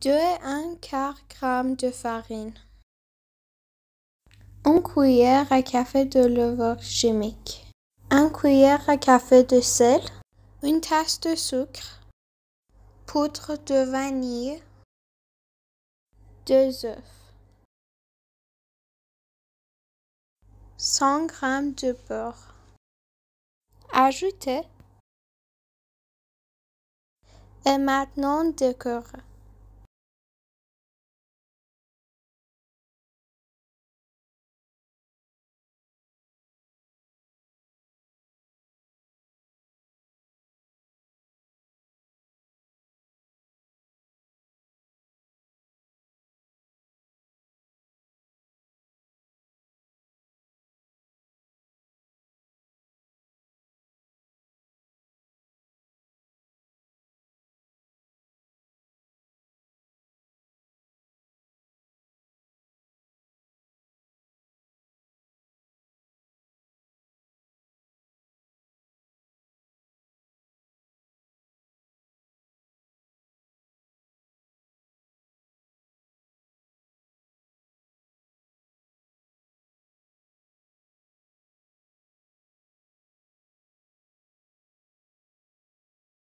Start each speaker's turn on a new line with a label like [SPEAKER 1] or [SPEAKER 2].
[SPEAKER 1] 2 1 4 g de farine. 1 cuillère à café de levure chimique. 1 cuillère à café de sel. Une tasse de sucre. Poudre de vanille.
[SPEAKER 2] 2 œufs. 100 g de beurre. Ajoutez. Et maintenant décorer.